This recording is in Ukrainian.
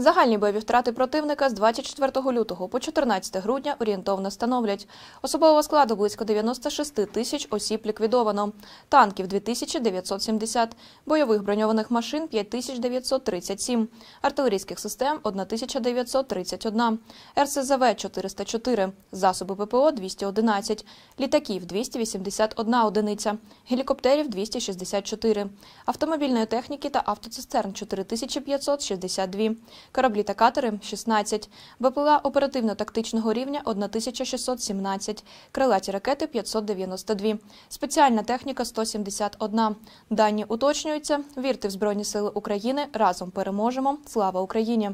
Загальні бойові втрати противника з 24 лютого по 14 грудня орієнтовно становлять. Особового складу близько 96 тисяч осіб ліквідовано, танків 2970, бойових броньованих машин 5937, артилерійських систем 1931, РСЗВ 404, засоби ППО 211, літаків 281 одиниця, гелікоптерів 264, автомобільної техніки та автоцистерн 4562 кораблі та катери 16, БПЛА оперативно-тактичного рівня 1617, крилаті ракети 592, спеціальна техніка 171. Дані уточнюються. Вірте в Збройні Сили України. Разом переможемо. Слава Україні!